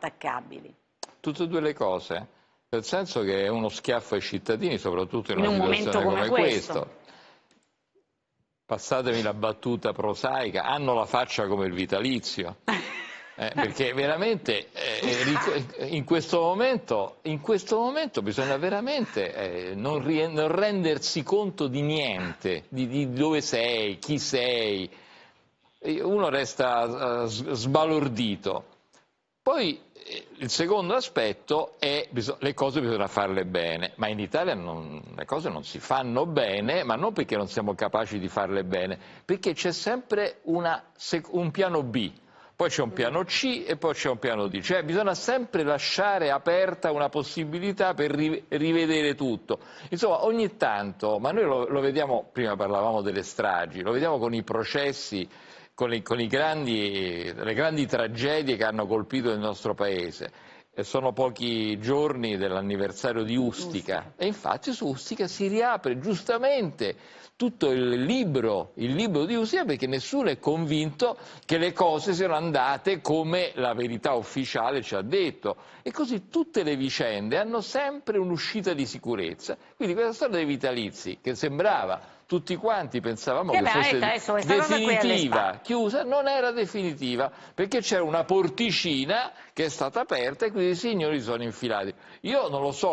attaccabili. Tutte e due le cose, nel senso che è uno schiaffo ai cittadini, soprattutto in, in una un situazione come, come questo. questo. Passatemi la battuta prosaica, hanno la faccia come il vitalizio. Eh, perché veramente eh, eh, eh, in, questo momento, in, questo momento, bisogna veramente eh, non, rie- non, rendersi conto di niente, di, di, dove sei, chi sei. Uno resta eh, sbalordito. Poi eh, il secondo aspetto è che le cose bisogna farle bene, ma in Italia non, le cose non si fanno bene, ma non perché non siamo capaci di farle bene, perché c'è sempre una, un piano B, poi c'è un piano C e poi c'è un piano D, cioè bisogna sempre lasciare aperta una possibilità per rivedere tutto. Insomma, ogni tanto, ma noi lo, lo vediamo, prima parlavamo delle stragi, lo vediamo con i processi con, i, con i grandi, le grandi tragedie che hanno colpito il nostro Paese. E sono pochi giorni dell'anniversario di Ustica. Ustica e infatti su Ustica si riapre giustamente tutto il libro, il libro di Ustica perché nessuno è convinto che le cose siano andate come la verità ufficiale ci ha detto e così tutte le vicende hanno sempre un'uscita di sicurezza quindi questa storia dei vitalizi che sembrava tutti quanti pensavamo che, eh che beh, fosse definitiva, chiusa, non era definitiva, perché c'era una porticina che è stata aperta e quindi i signori sono infilati. Io non lo so.